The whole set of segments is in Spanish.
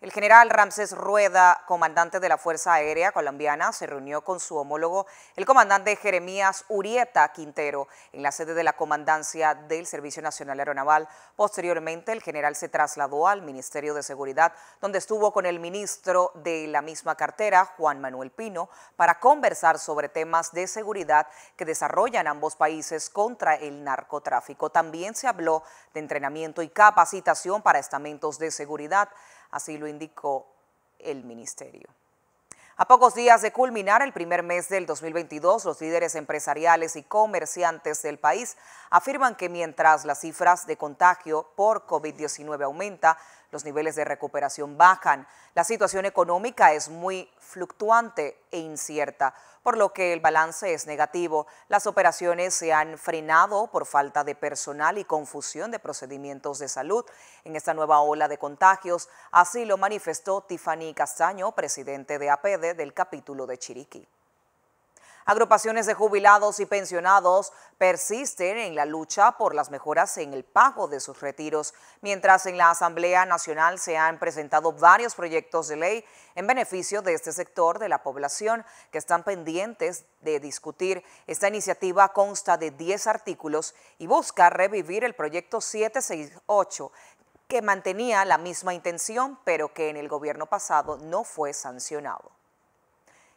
El general Ramses Rueda, comandante de la Fuerza Aérea Colombiana, se reunió con su homólogo, el comandante Jeremías Urieta Quintero, en la sede de la comandancia del Servicio Nacional Aeronaval. Posteriormente, el general se trasladó al Ministerio de Seguridad, donde estuvo con el ministro de la misma cartera, Juan Manuel Pino, para conversar sobre temas de seguridad que desarrollan ambos países contra el narcotráfico. También se habló de entrenamiento y capacitación para estamentos de seguridad así lo indicó el ministerio. A pocos días de culminar el primer mes del 2022, los líderes empresariales y comerciantes del país afirman que mientras las cifras de contagio por COVID-19 aumenta, los niveles de recuperación bajan. La situación económica es muy fluctuante e incierta, por lo que el balance es negativo. Las operaciones se han frenado por falta de personal y confusión de procedimientos de salud en esta nueva ola de contagios. Así lo manifestó Tiffany Castaño, presidente de APD del capítulo de Chiriquí. Agrupaciones de jubilados y pensionados persisten en la lucha por las mejoras en el pago de sus retiros, mientras en la Asamblea Nacional se han presentado varios proyectos de ley en beneficio de este sector de la población que están pendientes de discutir. Esta iniciativa consta de 10 artículos y busca revivir el proyecto 768 que mantenía la misma intención, pero que en el gobierno pasado no fue sancionado.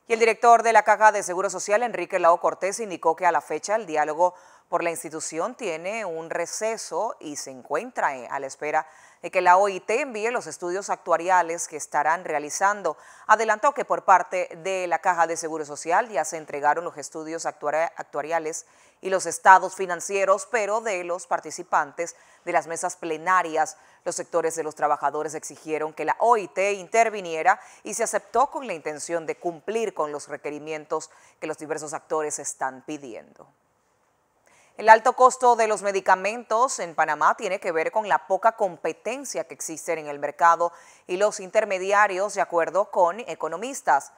Y el director de la Caja de Seguro Social, Enrique Lao Cortés, indicó que a la fecha el diálogo por la institución tiene un receso y se encuentra eh, a la espera de que la OIT envíe los estudios actuariales que estarán realizando. Adelantó que por parte de la Caja de Seguro Social ya se entregaron los estudios actuariales y los estados financieros, pero de los participantes de las mesas plenarias, los sectores de los trabajadores exigieron que la OIT interviniera y se aceptó con la intención de cumplir con los requerimientos que los diversos actores están pidiendo. El alto costo de los medicamentos en Panamá tiene que ver con la poca competencia que existe en el mercado y los intermediarios, de acuerdo con economistas.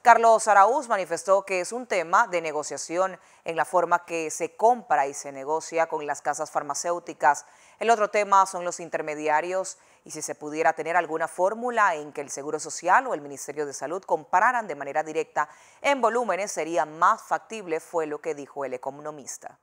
Carlos Araúz manifestó que es un tema de negociación en la forma que se compra y se negocia con las casas farmacéuticas. El otro tema son los intermediarios y si se pudiera tener alguna fórmula en que el Seguro Social o el Ministerio de Salud compararan de manera directa en volúmenes sería más factible, fue lo que dijo el economista.